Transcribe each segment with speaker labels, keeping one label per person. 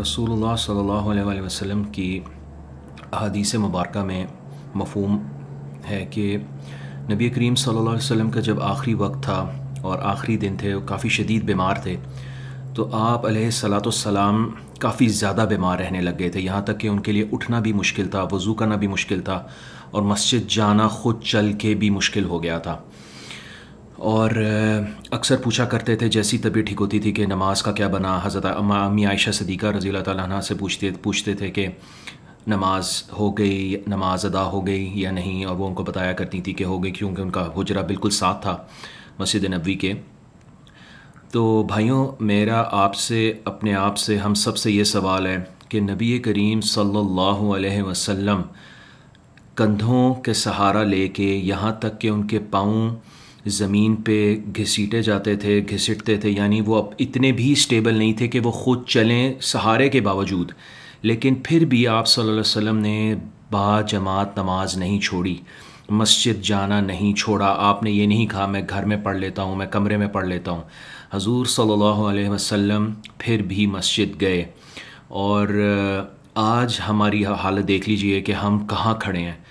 Speaker 1: रसूलुल्लाह सल्लल्लाहु अलैहि वसल्लम की अदीस मुबारक में मफहम है कि नबी करीम सल्लल्लाहु अलैहि वसल्लम का जब आखिरी वक्त था और आखिरी दिन थे काफ़ी शदीद बीमार थे तो आप सलाम काफ़ी ज़्यादा बीमार रहने लग गए थे यहाँ तक कि उनके लिए उठना भी मुश्किल था वज़ू करना भी मुश्किल था और मस्जिद जाना ख़ुद चल के भी मुश्किल हो गया था और अक्सर पूछा करते थे जैसी तबीयत ठीक होती थी कि नमाज का क्या बना हज़रत अम्मी आयशा सदीक़ा रज़ी तन से पूछते पूछते थे कि नमाज हो गई नमाज अदा हो गई या नहीं और वो उनको बताया करती थी कि हो गई क्योंकि उनका हजरा बिल्कुल साथ था मस्जिद नबी के तो भाइयों मेरा आपसे अपने आप से हम सब से ये सवाल है कि नबी करीम सल्लल्लाहु अलैहि वसल्लम कंधों के सहारा लेके यहाँ तक कि उनके पाँव ज़मीन पे घसीटे जाते थे घसीटते थे यानी वो अब इतने भी स्टेबल नहीं थे कि वो खुद चलें सहारे के बावजूद लेकिन फिर भी आप सल्लल्लाहु अलैहि वसल्लम ने बा जमात नमाज नहीं छोड़ी मस्जिद जाना नहीं छोड़ा आपने ये नहीं कहा मैं घर में पढ़ लेता हूँ मैं कमरे में पढ़ लेता हूँ हजूर सल्लल्लाहु अलैहि वसल्लम फिर भी मस्जिद गए और आज हमारी हालत देख लीजिए कि हम कहाँ खड़े हैं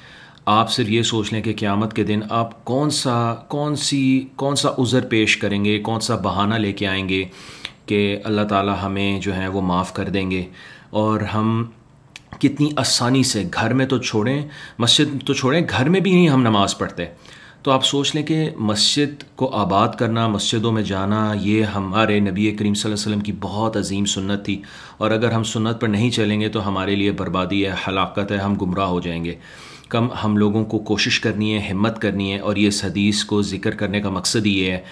Speaker 1: आप सिर्फ ये सोच लें कि क़्यामत के दिन आप कौन सा कौन सी कौन सा उज़र पेश करेंगे कौन सा बहाना लेके आएंगे कि अल्लाह ताला हमें जो है वो माफ़ कर देंगे और हम कितनी आसानी से घर में तो छोड़ें मस्जिद तो छोड़ें घर में भी नहीं हम नमाज़ पढ़ते तो आप सोच लें कि मस्जिद को आबाद करना मस्जिदों में जाना ये हमारे नबी करीम वसल्लम की बहुत अजीम सुन्नत थी और अगर हम सुन्नत पर नहीं चलेंगे तो हमारे लिए बर्बादी है हलाकत है हम गुमराह हो जाएंगे कम हम लोगों को कोशिश करनी है हिम्मत करनी है और ये इस हदीस को ज़िक्र करने का मकसद ये है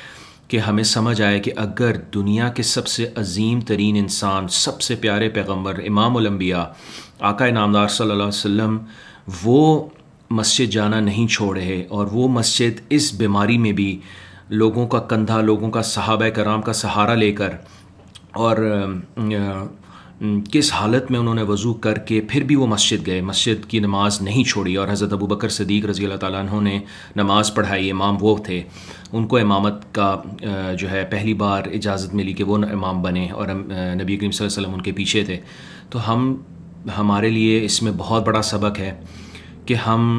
Speaker 1: कि हमें समझ आए कि अगर दुनिया के सबसे अजीम तरीन इंसान सबसे प्यारे पैगम्बर इमामबिया आका नामदार सल्ला वो मस्जिद जाना नहीं छोड़ रहे और वो मस्जिद इस बीमारी में भी लोगों का कंधा लोगों का सहाब कराम का सहारा लेकर और हम्म, किस हालत में उन्होंने वज़ू करके फिर भी वो मस्जिद गए मस्जिद की नमाज़ नहीं छोड़ी और हज़रत अबू बकर सदीक रज़ी अल्लाह ने नमाज़ पढ़ाई इमाम वो थे उनको इमामत का जो है पहली बार इजाज़त मिली कि वो इमाम बने और नबी करीम वसल्लम उनके पीछे थे तो हम हमारे लिए इसमें बहुत बड़ा सबक है कि हम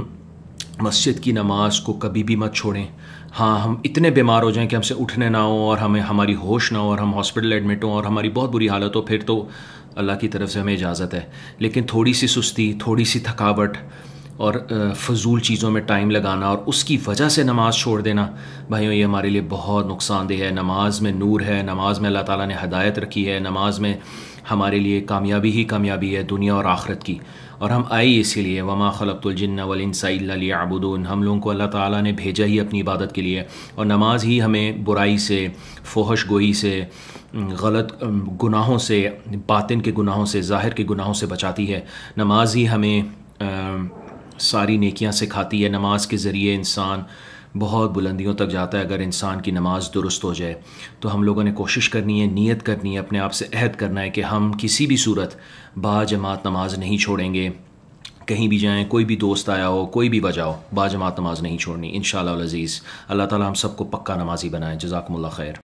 Speaker 1: मस्जिद की नमाज़ को कभी भी मत छोड़ें हाँ हम इतने बीमार हो जाएं कि हमसे उठने ना हो और हमें हमारी होश ना हो और हम हॉस्पिटल एडमिट हों और हमारी बहुत बुरी हालत हो फिर तो अल्लाह की तरफ से हमें इजाज़त है लेकिन थोड़ी सी सुस्ती थोड़ी सी थकावट और फजूल चीज़ों में टाइम लगाना और उसकी वजह से नमाज़ छोड़ देना भाइयों ये हमारे लिए बहुत नुकसानदेह है नमाज में नूर है नमाज में अल्लाह ताला ने हदायत रखी है नमाज में हमारे लिए कामयाबी ही कामयाबी है दुनिया और आखरत की और हम आए इसीलिए वमा खलतुलजन्ना वलिनसाबुदून हम लोगों को अल्लाह ताला ने भेजा ही अपनी इबादत के लिए और नमाज ही हमें बुराई से फोहश गोई से गलत गुनाहों से बातिन के गुनाहों से ज़ाहिर के गुनाहों से बचाती है नमाज ही हमें आ, सारी नेकियां सिखाती है नमाज के ज़रिए इंसान बहुत बुलंदियों तक जाता है अगर इंसान की नमाज दुरुस्त हो जाए तो हम लोगों ने कोशिश करनी है नीयत करनी है अपने आप से अहद करना है कि हम किसी भी सूरत बाजमात नमाज नहीं छोड़ेंगे कहीं भी जाएं कोई भी दोस्त आया हो कोई भी बजाओ हो बाजमात नमाज नहीं छोड़नी इन शजीज़ अल्लाह ताली हम सबको पक्का नमाजी बनाएँ जजाकमल खैर